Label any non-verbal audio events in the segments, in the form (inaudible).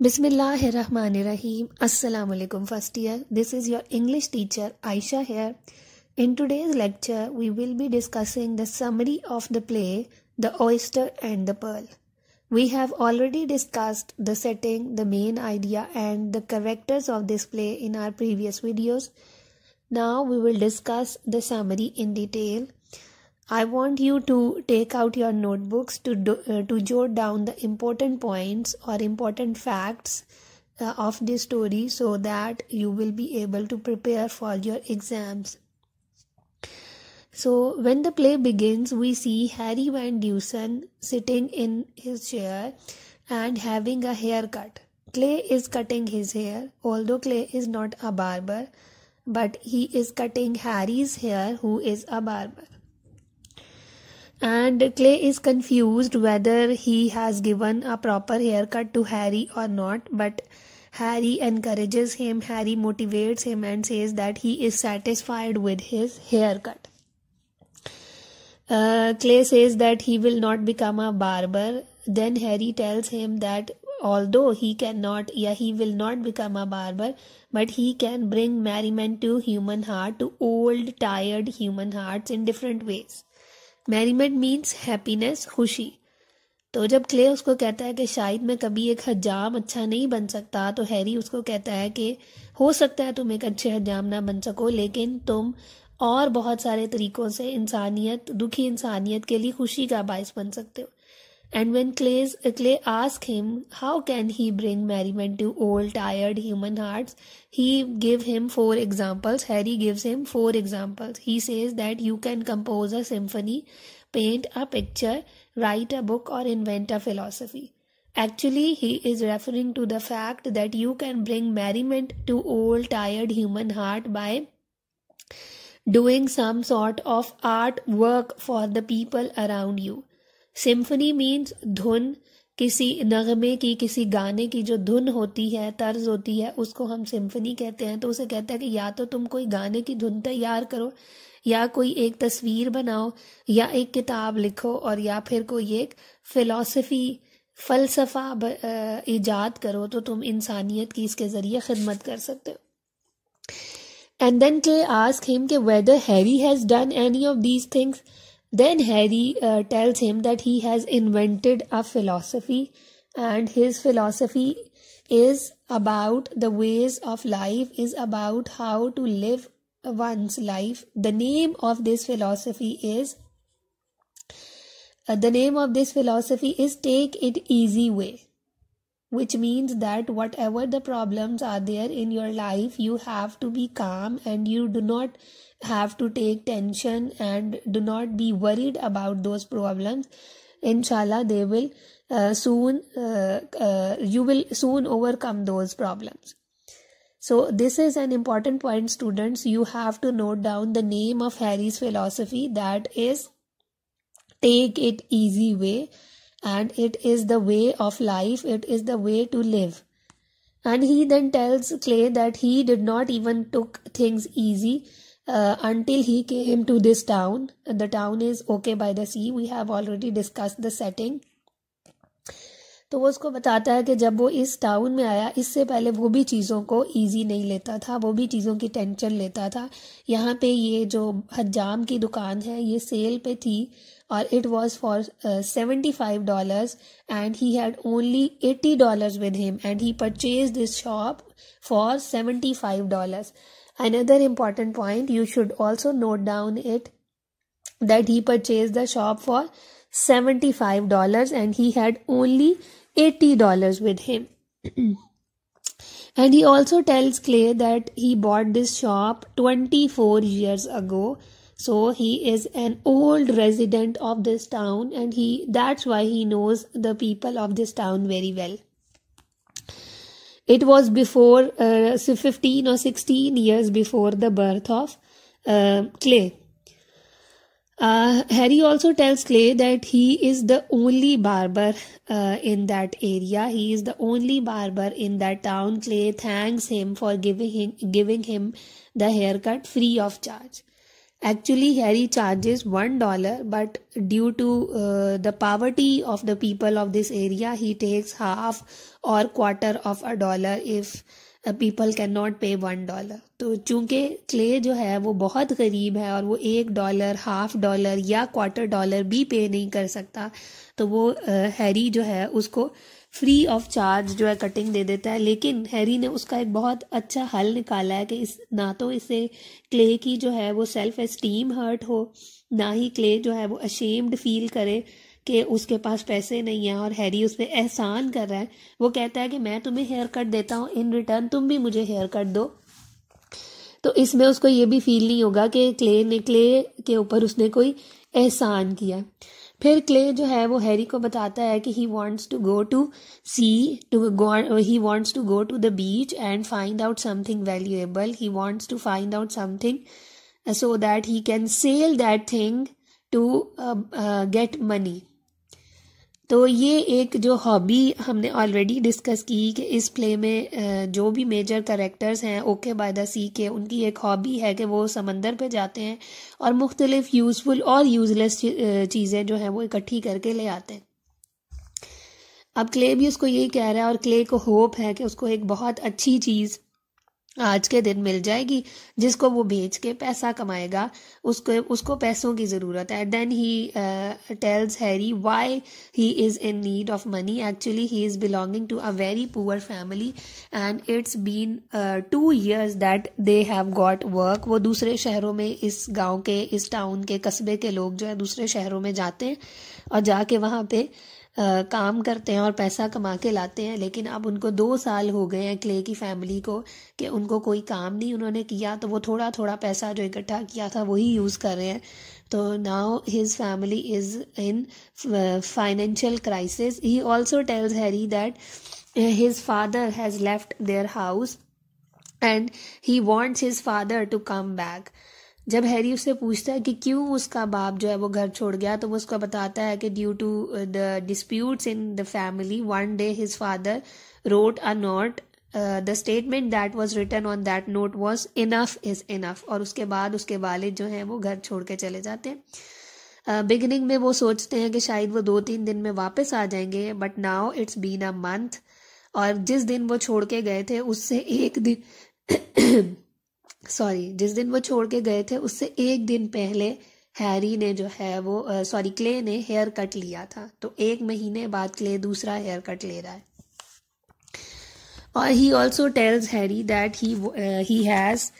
Bismillahirrahmanirrahim. Assalamu alaikum first year. This is your English teacher Aisha here. In today's lecture, we will be discussing the summary of the play The Oyster and the Pearl. We have already discussed the setting, the main idea and the characters of this play in our previous videos. Now we will discuss the summary in detail. I want you to take out your notebooks to, do, uh, to jot down the important points or important facts uh, of this story so that you will be able to prepare for your exams. So, when the play begins, we see Harry Van Dusen sitting in his chair and having a haircut. Clay is cutting his hair, although Clay is not a barber, but he is cutting Harry's hair, who is a barber and Clay is confused whether he has given a proper haircut to Harry or not, but Harry encourages him, Harry motivates him, and says that he is satisfied with his haircut. Uh, Clay says that he will not become a barber. Then Harry tells him that although he cannot, yeah, he will not become a barber, but he can bring merriment to human heart, to old, tired human hearts in different ways. Merriment means happiness खुशी तो जब clay उसको कहता है कि शायद मैं कभी एक हजाम अच्छा नहीं बन सकता तो हैरी उसको कहता है कि हो सकता है तुम एक अच्छे हजाम ना बन सको लेकिन तुम और बहुत सारे तरीक़ों से इंसानियत दुखी इंसानियत के लिए खुशी का बायस बन सकते हो And when Clay's, uh, Clay asks him how can he bring merriment to old, tired human hearts, he gives him four examples. Harry gives him four examples. He says that you can compose a symphony, paint a picture, write a book, or invent a philosophy. Actually, he is referring to the fact that you can bring merriment to old, tired human heart by doing some sort of art work for the people around you. Symphony means धुन किसी नगमे की किसी गाने की जो धुन होती है तर्ज होती है उसको हम सिम्फनी कहते हैं तो उसे कहते हैं कि या तो तुम कोई गाने की धुन तैयार करो या कोई एक तस्वीर बनाओ या एक किताब लिखो और या फिर कोई एक फिलॉसफी फलसफा ईजाद करो तो तुम इंसानियत की इसके ज़रिए खिदमत कर सकते हो एंड देन के आस्क हिम के whether Harry has done any of these things Then Harry uh, tells him that he has invented a philosophy, and his philosophy is about the ways of life, is about how to live one's life. The name of this philosophy is uh, the name of this philosophy is Take It Easy Way, which means that whatever the problems are there in your life, you have to be calm and you do not have to take tension and do not be worried about those problems inshallah they will uh, soon uh, uh, you will soon overcome those problems so this is an important point students you have to note down the name of harry's philosophy that is take it easy way and it is the way of life it is the way to live and he then tells clay that he did not even took things easy uh, until he came to this town. The town is okay by the sea. We have already discussed the setting. तो वो उसको बताता है कि जब वो इस town में आया इससे पहले वो भी चीज़ों को इजी नहीं लेता था वो भी चीज़ों की टेंशन लेता था यहाँ पे ये जो हजाम की दुकान है ये सेल पे थी और it was for seventy five dollars and he had only eighty dollars with him and he purchase this shop for seventy five dollars Another important point you should also note down it that he purchased the shop for $75 and he had only $80 with him. (clears throat) and he also tells Clay that he bought this shop 24 years ago. So he is an old resident of this town and he that's why he knows the people of this town very well. It was before uh, 15 or 16 years before the birth of uh, Clay. Uh, Harry also tells Clay that he is the only barber uh, in that area. He is the only barber in that town. Clay thanks him for giving him, giving him the haircut free of charge. Actually, Harry charges one dollar, but due to uh, the poverty of the people of this area, he takes half or quarter of a dollar if people can not pay one dollar तो चूंकि clay जो है वो बहुत गरीब है और वो एक डॉलर हाफ डॉलर या क्वार्टर डॉलर भी पे नहीं कर सकता तो वो हैरी जो है उसको फ्री ऑफ चार्ज जो है कटिंग दे देता है लेकिन हैरी ने उसका एक बहुत अच्छा हल निकाला है कि इस ना तो इसे क्ले की जो है वो सेल्फ एस्टीम हर्ट हो ना ही क्ले जो है वो अशेम्ड फील करे कि उसके पास पैसे नहीं हैं और हैरी उस पर एहसान कर रहा है वो कहता है कि मैं तुम्हें हेयर कट देता हूँ इन रिटर्न तुम भी मुझे हेयर कट दो तो इसमें उसको ये भी फील नहीं होगा कि क्ले ने क्ले के ऊपर उसने कोई एहसान किया फिर क्ले जो है वो हैरी को बताता है कि he wants to go to sea to go he wants to go to the beach and find out something valuable he wants to find out something so that he can sell that thing to get money तो ये एक जो hobby हमने already discuss की कि इस play में जो भी मेजर करेक्टर्स हैं ओके बाय द सी के उनकी एक हॉबी है कि वो समंदर पे जाते हैं और मुख्तलिफ़ यूज़फुल और यूज़लेस चीज़ें जो हैं वो इकट्ठी करके ले आते हैं अब क्ले भी उसको यही कह रहा है और क्ले को होप है कि उसको एक बहुत अच्छी चीज़ आज के दिन मिल जाएगी जिसको वो भेज के पैसा कमाएगा उसको उसको पैसों की ज़रूरत है then he tells Harry why he is in need of money actually he is belonging to a very poor family and it's been two years that they have got work वो दूसरे शहरों में इस गांव के इस टाउन के कस्बे के लोग जो है दूसरे शहरों में जाते हैं और जाके वहाँ पे uh, काम करते हैं और पैसा कमा के लाते हैं लेकिन अब उनको दो साल हो गए हैं क्ले की फैमिली को कि उनको कोई काम नहीं उन्होंने किया तो वो थोड़ा थोड़ा पैसा जो इकट्ठा किया था वही यूज़ कर रहे हैं तो now his family is in financial crisis he also tells Harry that his father has left their house and he wants his father to come back जब हैरी उससे पूछता है कि क्यों उसका बाप जो है वो घर छोड़ गया तो वो उसको बताता है कि due to the disputes in the family one day his father wrote a note the statement that was written on that note was enough is enough और उसके बाद उसके वालिद जो है वो घर छोड़ के चले जाते हैं बिगिनिंग uh, में वो सोचते हैं कि शायद वो दो तीन दिन में वापस आ जाएंगे but now it's been a month और जिस दिन वो छोड़ के गए थे उससे एक दिन सॉरी जिस दिन वो छोड़ के गए थे उससे एक दिन पहले हैरी ने जो है वो सॉरी क्ले ने हेयर कट लिया था तो एक महीने बाद क्ले दूसरा हेयर कट ले रहा है और he also tells Harry that he has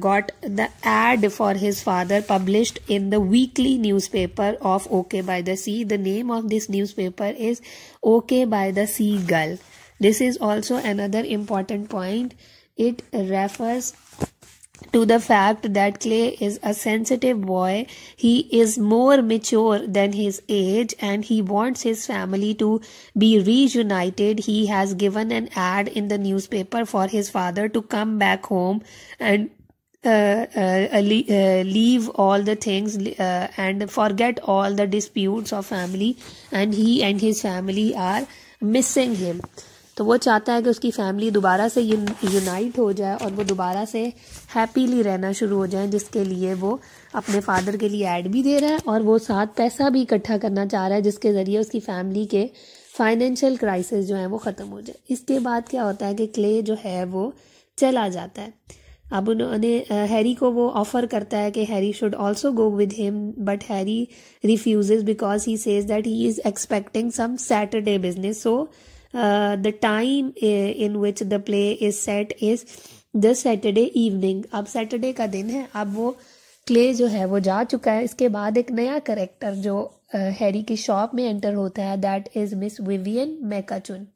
got the ad for his father published in the weekly newspaper of okay by the see the name of this newspaper is okay by the see girl this is also another important point It refers to the fact that Clay is a sensitive boy. He is more mature than his age and he wants his family to be reunited. He has given an ad in the newspaper for his father to come back home and uh, uh, uh leave all the things uh, and forget all the disputes of family and he and his family are missing him तो वो चाहता है कि उसकी family दोबारा से unite हो जाए और वो दोबारा से हैप्पीली रहना शुरू हो जाए जिसके लिए वो अपने फादर के लिए ऐड भी दे रहा है और वो साथ पैसा भी इकट्ठा करना चाह रहा है जिसके ज़रिए उसकी फैमिली के फाइनेंशियल क्राइसिस जो है वो ख़त्म हो जाए इसके बाद क्या होता है कि क्ले जो है वो चला जाता है अब उन्होंने हैरी को वो ऑफ़र करता है कि Harry should also go with him but Harry refuse because he says that he is expecting some Saturday business so Uh, the time eh, in which the play is set is the Saturday evening अब Saturday का दिन है अब वो clay जो है वो जा चुका है इसके बाद एक नया करेक्टर जो हैरी eh, की शॉप में एंटर होता है that is Miss Vivian McEachern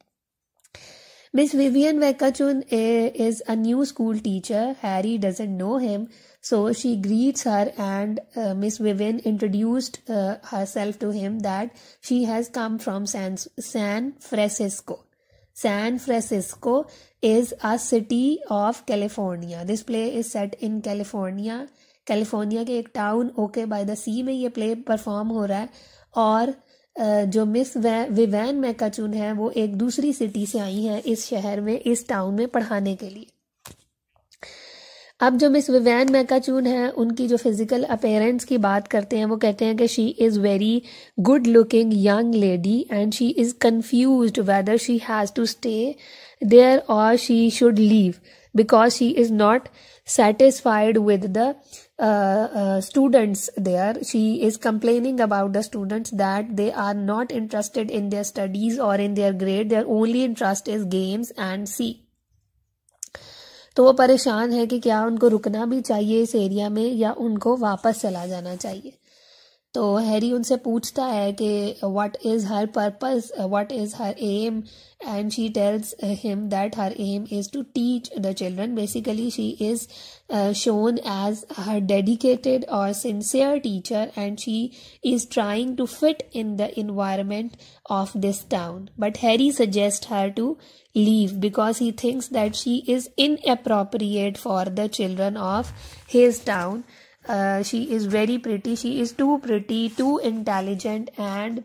Miss Vivian McEachern is a new school teacher Harry doesn't know him So she greets her, and uh, Miss Vivian introduced uh, herself to him that she has come from San, San Francisco. San Francisco is a city of California. This play is set in California. California के एक town okay by the see में ये play perform हो रहा है और जो miss विवैन मैकाचून है वो एक दूसरी सिटी से आई है इस शहर में इस टाउन में पढ़ाने के लिए अब जो मिस विवैन मैकाचून है उनकी जो फिजिकल अपेयरेंस की बात करते हैं वो कहते हैं कि she is very good looking young lady and she is confuse whether she has to stay there और she should leave because she is not satisfied with the students there she is complaining about the students that they are not interested in their studies और in their grade their only interest is games and see तो वो परेशान है कि क्या उनको रुकना भी चाहिए इस एरिया में या उनको वापस चला जाना चाहिए तो हैरी उनसे पूछता है कि what is her purpose what is her aim and she tells him that her aim is to teach the children basically she is shown as her dedicated और sincere teacher and she is trying to fit in the environment of this town but Harry suggest her to leave because he thinks that she is inappropriate for the children of his town Uh, she is very pretty she is too pretty too intelligent and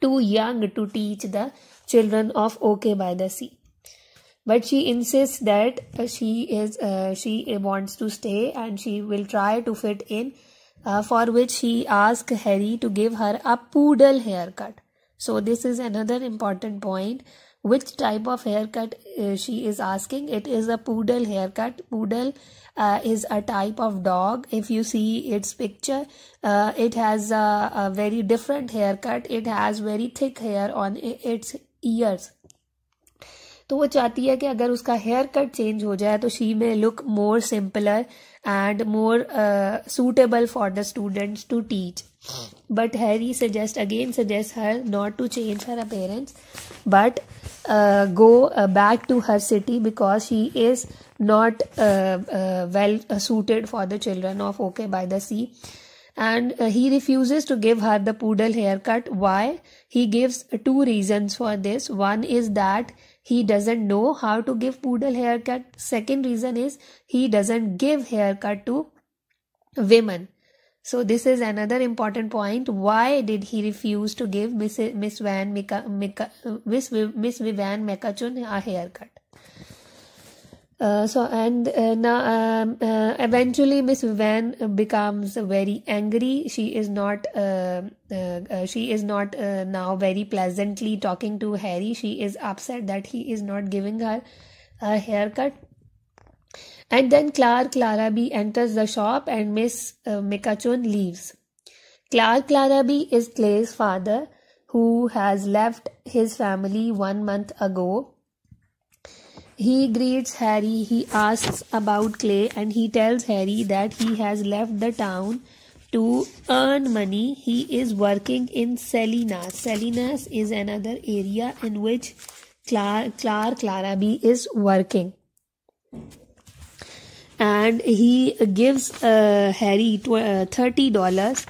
too young to teach the children of okay by the sea but she insists that she is uh, she wants to stay and she will try to fit in uh, for which she asks harry to give her a poodle haircut so this is another important point which type of haircut uh, she is asking it is a poodle haircut poodle uh, is a type of dog if you see its picture uh, it has a, a, very different haircut it has very thick hair on its ears तो वो चाहती है कि अगर उसका hair cut change हो जाए तो she may look more simpler and more suitable for the students to teach but harry suggests again suggests her not to change her appearance but uh, go uh, back to her city because she is not uh, uh well uh, suited for the children of OK by the sea. And uh, he refuses to give her the poodle haircut. Why? He gives two reasons for this. One is that he doesn't know how to give poodle haircut. Second reason is he doesn't give haircut to women so this is another important point. Why did he refuse to give Miss, Miss Van Mika, Mika, Miss, Miss Vivian Mekachun a haircut? Uh, so and uh, now um, uh, eventually miss van becomes very angry she is not uh, uh, uh, she is not now very pleasantly talking to harry she is upset that he is not giving her a haircut and then Clark Clara enters the shop and Miss uh, Mikachon leaves. Clark Clara is Clay's father who has left his family one month ago. He greets Harry, he asks about Clay, and he tells Harry that he has left the town to earn money. He is working in Salinas. Salinas is another area in which Clark Clar is working and he gives uh, Harry uh, thirty dollars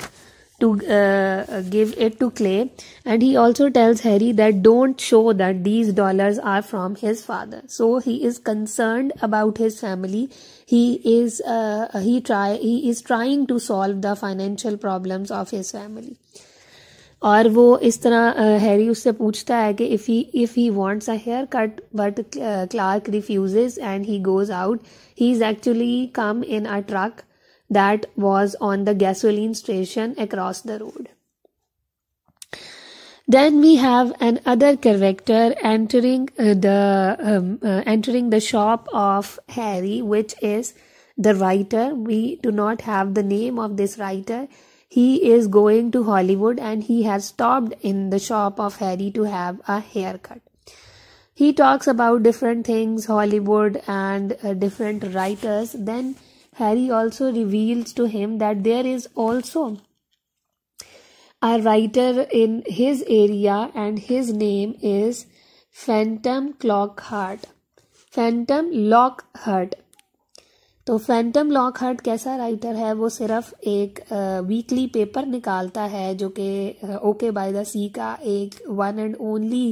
to uh, give it to Clay, and he also tells Harry that don't show that these dollars are from his father. So he is concerned about his family. He is uh, he try he is trying to solve the financial problems of his family. और वो इस तरह Harry उससे पूछता है कि if he if he wants a haircut but Clark refuses and he goes out he is actually come in a truck that was on the gasoline station across the road then we have another character entering uh, the um, uh, entering the shop of harry which is the writer we do not have the name of this writer he is going to Hollywood and he has stopped in the shop of Harry to have a haircut. He talks about different things, Hollywood and uh, different writers. Then Harry also reveals to him that there is also a writer in his area and his name is Phantom Clockhart. Phantom Lockhart तो Phantom Lockhart कैसा writer है वो सिर्फ एक weekly paper निकालता है जो कि ओके बाय द सी का एक वन एंड ओनली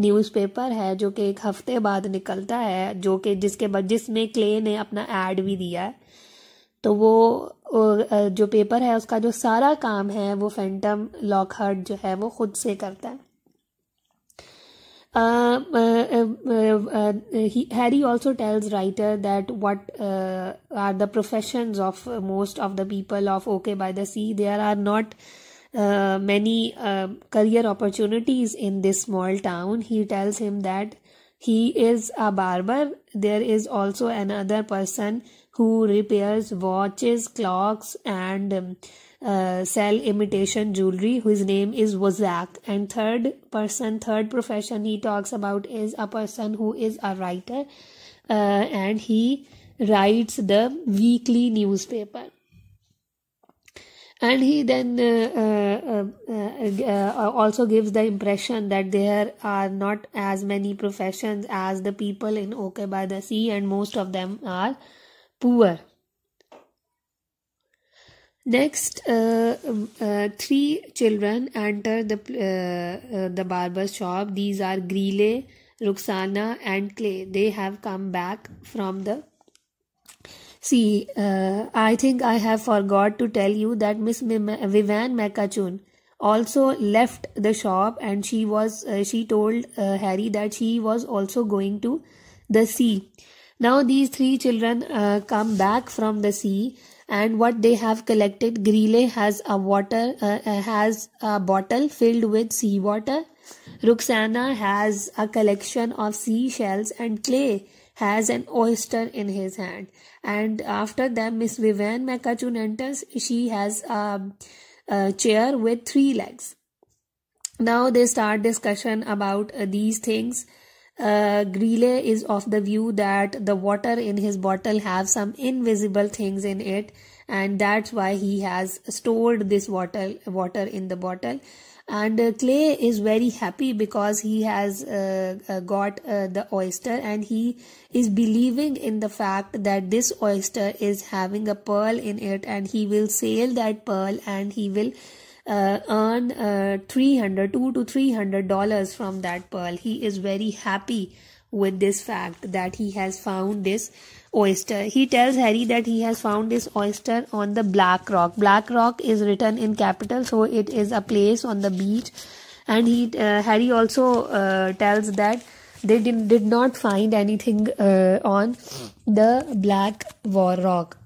न्यूज़पेपर है जो कि एक हफ्ते बाद निकलता है जो कि जिसके जिसमें क्ले ने अपना एड भी दिया है तो वो जो पेपर है उसका जो सारा काम है वो फैंटम लॉक हर्ट जो है वो खुद से करता है Uh uh, uh, uh, uh, he, Harry also tells writer that what are the professions of most of the people of OK by the Sea. There are not many um, career opportunities in this small town. He tells him that he is a barber. There is also another person who repairs watches, clocks, and um, uh, sell imitation jewelry whose name is Wozak and third person third profession he talks about is a person who is a writer uh, and he writes the weekly newspaper and he then uh, uh, uh, uh also gives the impression that there are not as many professions as the people in Oke by the Sea and most of them are poor Next, uh, um, uh, three children enter the uh, uh the barber shop. These are Greeley, Roxana, and Clay. They have come back from the See, uh, I think I have forgot to tell you that Miss Vivian McCachun also left the shop, and she was uh, she told Harry that she was also going to the sea. Now these three children come back from the sea and what they have collected Greeley has a water uh, uh has a bottle filled with seawater Roxana has a collection of seashells and Clay has an oyster in his hand and after them Miss Vivian McCutcheon enters she has a, um, a chair with three legs now they start discussion about uh, these things uh, is of the view that the water in his bottle have some invisible things in it and that's why he has stored this water water in the bottle and uh, clay is very happy because he has uh, uh, got uh, the oyster and he is believing in the fact that this oyster is having a pearl in it and he will sell that pearl and he will uh, earn uh, 300 2 to 300 dollars from that pearl he is very happy with this fact that he has found this oyster he tells harry that he has found this oyster on the black rock black rock is written in capital so it is a place on the beach and he uh, harry also uh, tells that they did, did not find anything uh, on the black war rock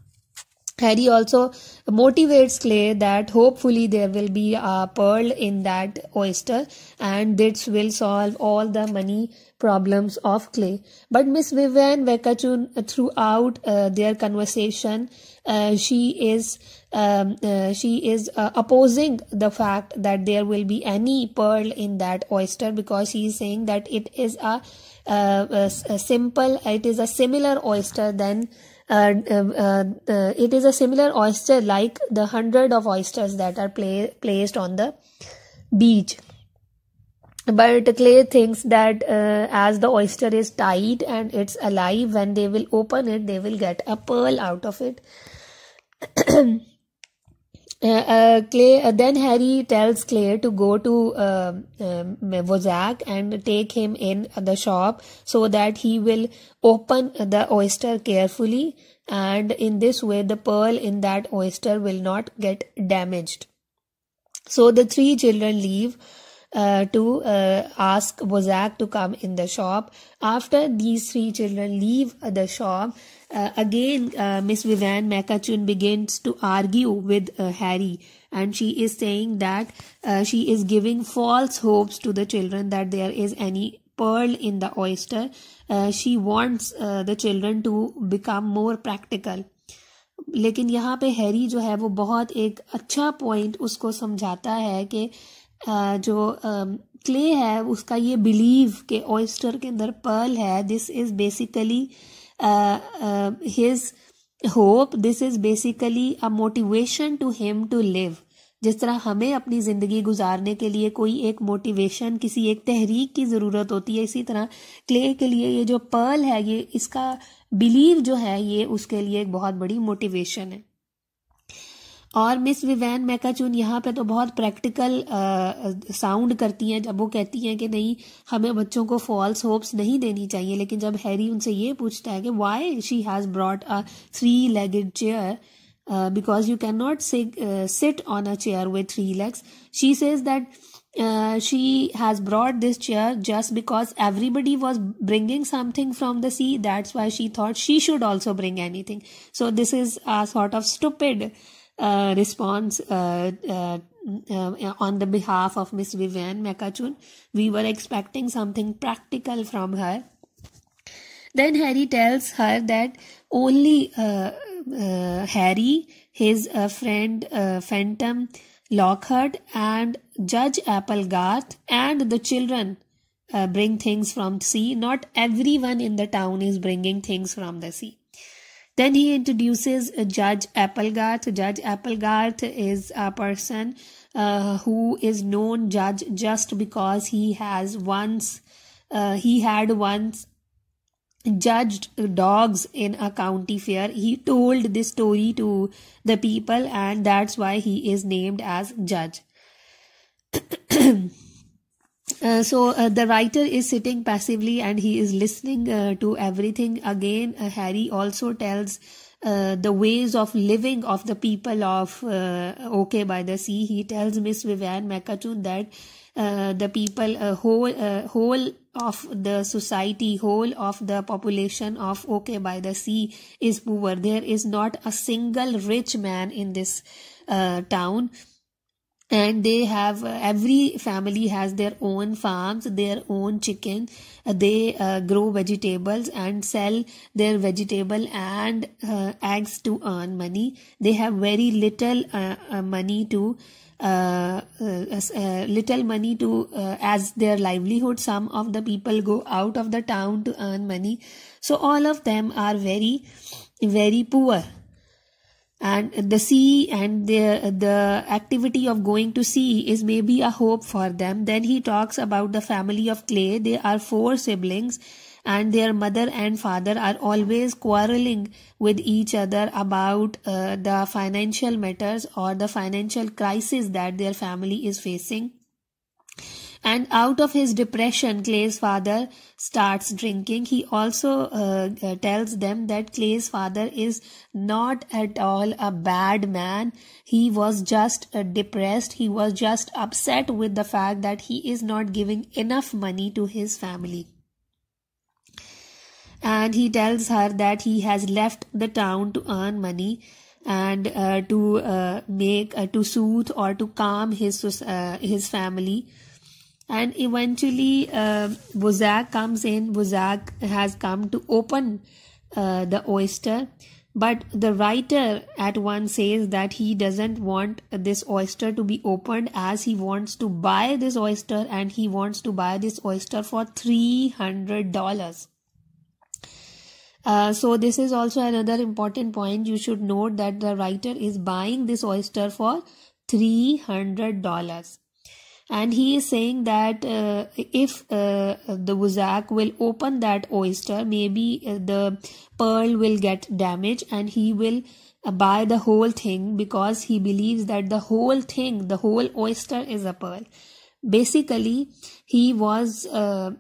Harry also motivates Clay that hopefully there will be a pearl in that oyster and this will solve all the money problems of Clay. But Miss Vivian Vekachun, throughout uh, their conversation, uh, she is um, uh, she is uh, opposing the fact that there will be any pearl in that oyster because she is saying that it is a, uh, a, a simple, it is a similar oyster than um, uh, it is a similar oyster like the hundred of oysters that are placed on the beach but clay thinks that uh, as the oyster is tied and it's alive when they will open it they will get a pearl out of it (clears throat) Uh, uh, Clay, uh, then Harry tells Claire to go to uh, Wozak um, uh, and take him in the shop so that he will open the oyster carefully, and in this way, the pearl in that oyster will not get damaged. So the three children leave. Uh, to uh, ask Wozak to come in the shop. After these three children leave the shop, Uh, again, uh, Miss Vivian Mekachun begins to argue with uh, Harry, and she is saying that uh, she is giving false hopes to the children that there is any pearl in the oyster. uh, she wants uh, the children to become more practical. लेकिन यहाँ पे Harry जो है वो बहुत एक अच्छा point उसको समझाता है कि जो क्ले है उसका ये बिलीव के ऑयस्टर के अंदर पर्ल है this is basically Uh, uh, his hope this is basically a motivation to him to live जिस तरह हमें अपनी ज़िंदगी गुजारने के लिए कोई एक मोटिवेशन किसी एक तहरीक की ज़रूरत होती है इसी तरह क्ले के लिए ये जो पर्ल है ये इसका बिलीव जो है ये उसके लिए एक बहुत बड़ी मोटिवेशन है और मिस विवैन मैकाचून यहाँ पे तो बहुत प्रैक्टिकल साउंड करती हैं जब वो कहती हैं कि नहीं हमें बच्चों को फॉल्स होप्स नहीं देनी चाहिए लेकिन जब हैरी उनसे ये पूछता है कि why she has brought a three legged chair because you can not sit on a chair with three legs she says that Uh, she has brought this chair just because everybody was bringing something from the sea. That's why she thought she should also bring anything. So, this is a sort of stupid uh, response uh, uh, uh, on the behalf of Miss Vivian Mekachun. We were expecting something practical from her. Then Harry tells her that only uh, Harry, his friend Phantom Lockhart, and Judge Applegarth, and the children uh, bring things from sea not everyone in the town is bringing things from the sea then he introduces uh, Judge Applegarth. Judge Applegarth is a person uh, who is known judge just because he has once uh, he had once judged dogs in a county fair he told this story to the people and that's why he is named as judge (clears throat) Uh, so uh, the writer is sitting passively and he is listening uh, to everything again uh, harry also tells uh, the ways of living of the people of okay by the sea he tells miss vivian mcatun that the people whole whole of the society whole of the population of okay by the sea is poor there is not a single rich man in this town and they have uh, every family has their own farms their own chicken uh, they uh, grow vegetables and sell their vegetable and uh, eggs to earn money they have very little uh, uh, money to little money to as their livelihood some of the people go out of the town to earn money so all of them are very very poor and the sea and the the activity of going to sea is maybe a hope for them then he talks about the family of clay they are four siblings and their mother and father are always quarreling with each other about uh, the financial matters or the financial crisis that their family is facing and out of his depression, Clay's father starts drinking. He also uh, uh, tells them that Clay's father is not at all a bad man. He was just uh, depressed. He was just upset with the fact that he is not giving enough money to his family and he tells her that he has left the town to earn money and uh, to uh, make uh, to soothe or to calm his uh, his family and eventually uh, comes in. Buzak has come to open uh, the oyster, but the writer at once says that he doesn't want this oyster to be opened as he wants to buy this oyster and he wants to buy this oyster for $300. Uh, so this is also another important point you should note that the writer is buying this oyster for $300 and he is saying that uh, if uh, the Wuzak will open that oyster, maybe uh, the pearl will get damaged and he will buy the whole thing because he believes that the whole thing, the whole oyster is a pearl. Basically, he was uh,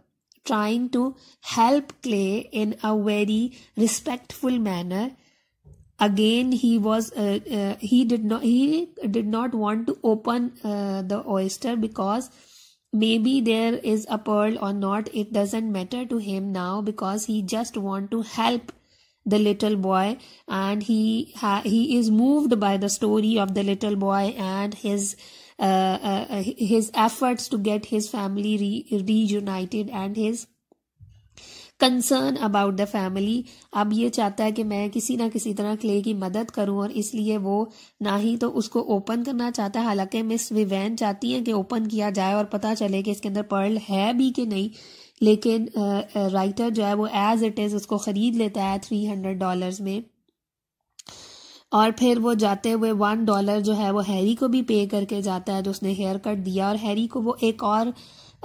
trying to help Clay in a very respectful manner again he was uh, uh, he did not he did not want to open uh, the oyster because maybe there is a pearl or not it doesn't matter to him now because he just want to help the little boy and he he is moved by the story of the little boy and his uh, uh, his efforts to get his family re reunited and his concern about the family अब ये चाहता है कि मैं किसी ना किसी तरह क्ले की मदद करूं और इसलिए वो ना ही तो उसको ओपन करना चाहता है हालांकि मिस विवेन चाहती है कि ओपन किया जाए और पता चले कि इसके अंदर पर्ल है भी कि नहीं लेकिन राइटर जो है वो एज इट इज़ उसको ख़रीद लेता है थ्री हंड्रेड डॉलर में और फिर वो जाते हुए वन डॉलर जो है वो हैरी को भी पे करके जाता है जो उसने हेयर कट दिया और हैरी को वो एक और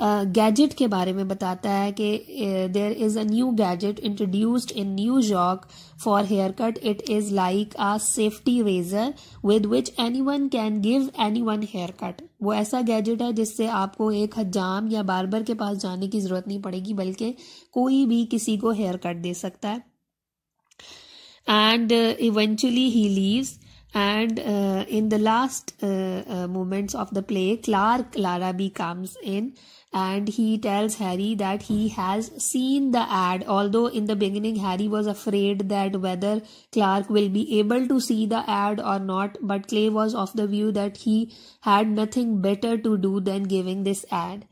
गैजेट के बारे में बताता है कि there is a new gadget introduced in New York for haircut it is like a safety razor with which anyone can give anyone haircut वो ऐसा गैजेट है जिससे आपको एक हजाम या बारबर के पास जाने की ज़रूरत नहीं पड़ेगी बल्कि कोई भी किसी को हेयर कट दे सकता है and eventually he leaves And uh, in the last uh, uh moments of the play, Clark Larrabee comes in and he tells Harry that he has seen the ad. Although in the beginning, Harry was afraid that whether Clark will be able to see the ad or not, but Clay was of the view that he had nothing better to do than giving this ad.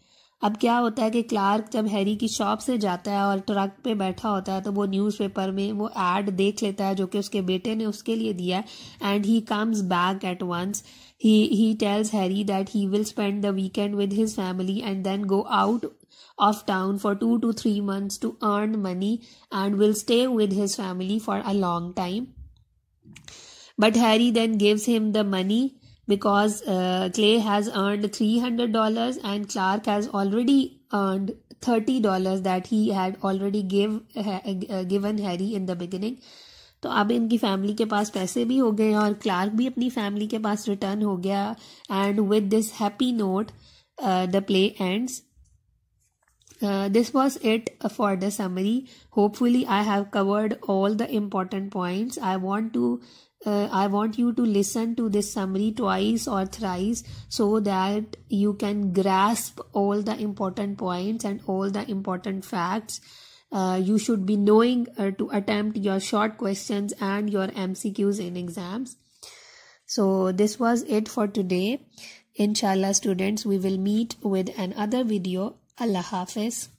अब क्या होता है कि Clark जब Harry की shop से जाता है और ट्रक पे बैठा होता है तो वो न्यूज़पेपर में वो एड देख लेता है जो कि उसके बेटे ने उसके लिए दिया है and he comes back at once he he tells Harry that he will spend the weekend with his family and then go out of town for two two three months to earn money and will stay with his family for a long time but Harry then gives him the money because uh, Clay has earned $300 and Clark has already earned $30 that he had already give, uh, given Harry in the beginning. So now इनकी family has पास पैसे भी हो गए और Clark भी अपनी family के पास रिटर्न हो गया and with uh, uh, this was it for the summary. Hopefully, I have covered all the important points. I want to uh, I want you to listen to this summary twice or thrice so that you can grasp all the important points and all the important facts. Uh, you should be knowing uh, to attempt your short questions and your MCQs in exams. So, this was it for today. Inshallah, students, we will meet with another video. Allah Hafiz.